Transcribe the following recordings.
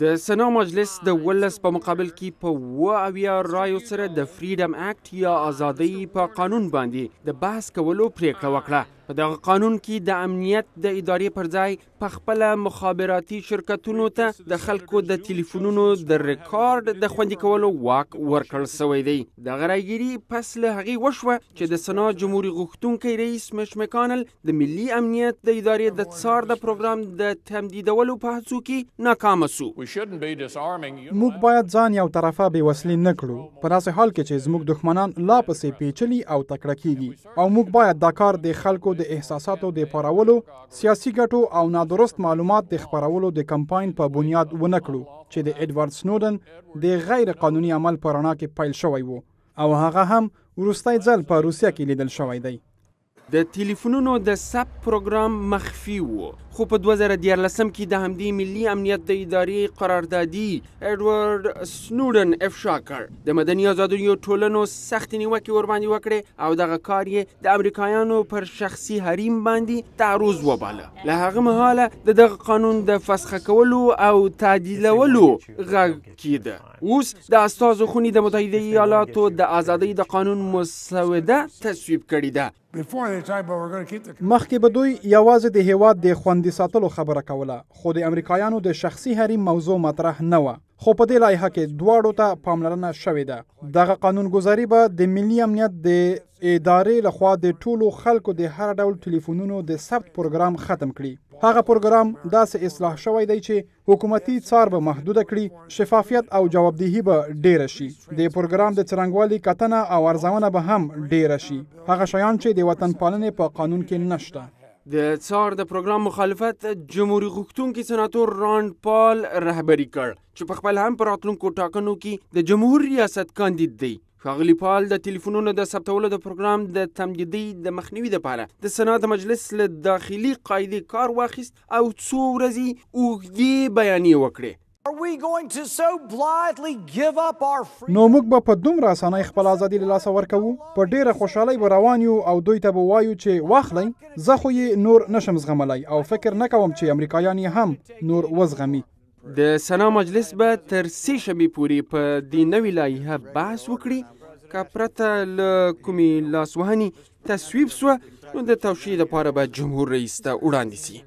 د سنا مجلس د ولس په مقابل کې په و اویا رایو سره د فریډم اکټ یا ازادۍ په قانون باندې د بحث کولو پریکړه وکړه په دغه قانون کې د امنیت د ادارې پر ځای په خپل مخابراتي شرکتونو ته د خلکو د ټلیفونونو د ریکارډ د خوندي کولو واک ورکړل شوی دی د غراګيري پس له هغه وشوه چې د سنا جمهوریت غوښتونکو رئیس مش مکانل د ملي امنیت د ادارې د څار د پروګرام د تمدیدولو په هڅو کې ناکام شو موږ باید ځان یو طرفه به وسلې نه کړو په داسې حال کې چې زموږ دښمنان لا پسې پیچلي او تکړه کیږي او موږ باید دا کار د خلکو د احساساتو د پارولو سیاسي ګټو او نادرست معلومات د خبرولو د کمپاین په بنیاد ونه کړو چې د ادوارد سنودن د غیر قانوني عمل پر وړاندې کې پیل شوی وو او هغه هم وروستۍ ځل په روسیا کې لیدل شوی دی د ټلیفونونو د سب پروګرام مخفي وو خو په 2014 کې د همدې ملي امنیت د ادارې قراردادي اډوارډ سنودن افشا کړ د مدني آزادیو ټولنو سخت نیوکه ور باندې وکړه او دغه کار یې د امریکایانو پر شخصي حریم باندې تعرض وباله له هغه مهاله د دغه قانون د فسخ کولو او تعدیلولو غږ کیده اوس د استاذ خونی د متحده ایالاتو د ازادۍ د قانون مسوده تصویب کړی ده مخکې به دوی یوازې د هیواد د خوند خوندي ساتلو خبره کوله خو د امریکایانو د شخصي حریم موضوع مطرح نه و خو په دې لایحه کې دواړو ته پاملرنه شوې ده دغه قانونګوزاري به د ملي امنیت د ادارې لخوا د ټولو خلکو د هر ډول ټلیفونونو د ثبت پروګرام ختم کړي هغه پروګرام داسې اصلاح شوی دی چې حکومتي څار به محدود کړي شفافیت او جوابدهي به ډیره شي د پروګرام د څرنګوالي کتنه او ارزونه به هم ډیره شي هغه شیان چې د وطن پالنې په قانون کې نشته د څار د پروګرام مخالفت جمهوریت غوښتونکو سناتور راند پال رهبری کړ چې په خپل هم پراتلونکو ټاکنو کې د جمهوریت ریاست کاندید دی ښاغلی پال د ټلیفونونو د ثبتولو د پروګرام د تمدیدي د مخنیوي لپاره د سنا مجلس له داخلي قاعده کار واخیست او څو ورځې اوږدې بیانیه وکړې نو موږ به په دومره اسانۍ خپل ازادي له لاسه ورکوو په ډیره خوشحالۍ به روان یو او دوی ته به وایو چې واخلئ زه خو یې نور نشم زغملی او فکر نه کوم چې امریکایان هم نور وزغمي د سنا مجلس به تر سې شمې پورې په دې نوې لایحه بحث وکړي که پرته له کومې لاسوهنې تصویب سوه نو د توشیې لپاره به جمهور رئیس ته وړاندې سي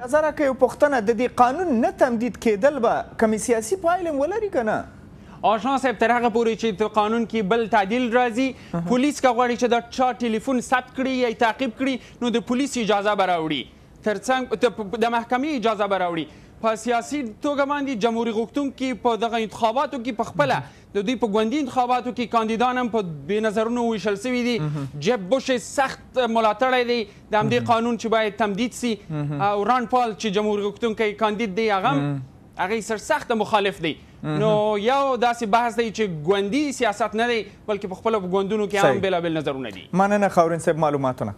اجازه راکړئ یو پوښتنه د دې قانون نه تمدید کېدل به کومې سیاسي پایلې ولري که نه آشنا صاحب تر هغه پورې چې د قانون کې بل تعدیل راځي پولیس که غواړي چې دا چا ټلیفون ثبت کړي یا تعقیب کړي نو د پولیس اجازه به راوړي تر څنګ د محکمې اجازه به راوړي په سیاسي توګه باندې جمهوري غوښتونکي په دغه انتخاباتو کې په خپله د دوی په ګوندي انتخاباتو کې کاندیدان هم په بې نظرونو ویشل سوي دي جب بوش سخت ملاتړی دی د همدې قانون چې باید تمدید سي او ران پال چې جمهور غوښتونکی کاندید دی هغه هغه سرسخت مخالف دی نو یو داسې بحث دی چې ګوندي سیاست نه دی بلکې په خپل ګوندونو کې هم بیلابل نظرونه دي مننه خاورین صاحب معلوماتونه